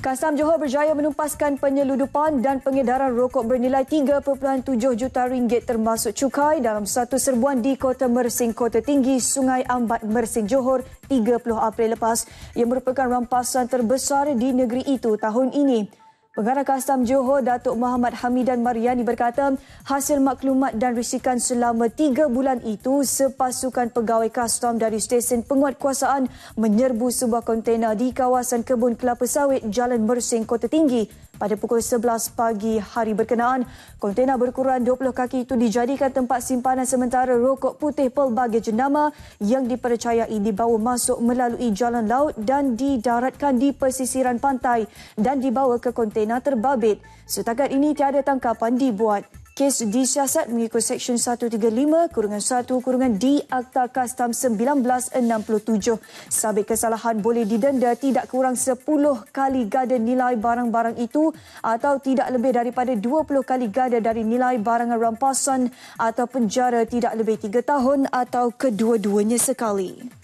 Kasam Johor berjaya menumpaskan penyeludupan dan pengedaran rokok bernilai 3.7 juta ringgit termasuk cukai dalam satu serbuan di Kota Mersing, Kota Tinggi, Sungai Ambat Mersing Johor 30 April lepas. yang merupakan rampasan terbesar di negeri itu tahun ini. Pengarah Kastam Johor Datuk Muhammad Hamidan Mariani berkata hasil maklumat dan risikan selama tiga bulan itu sepasukan pegawai kastam dari stesen penguatkuasaan menyerbu sebuah kontena di kawasan kebun kelapa sawit Jalan Mersing, Kota Tinggi pada pukul 11 pagi hari berkenaan, kontena berkurang 20 kaki itu dijadikan tempat simpanan sementara rokok putih pelbagai jenama yang dipercayai dibawa masuk melalui jalan laut dan didaratkan di pesisiran pantai dan dibawa ke kontena terbabit. Setakat ini tiada tangkapan dibuat kes disiasat mengikut Seksyen 135 kurungan 1 kurungan D Akta Kastam 1967. Sabit kesalahan boleh didenda tidak kurang 10 kali gada nilai barang-barang itu atau tidak lebih daripada 20 kali gada dari nilai barangan rampasan atau penjara tidak lebih 3 tahun atau kedua-duanya sekali.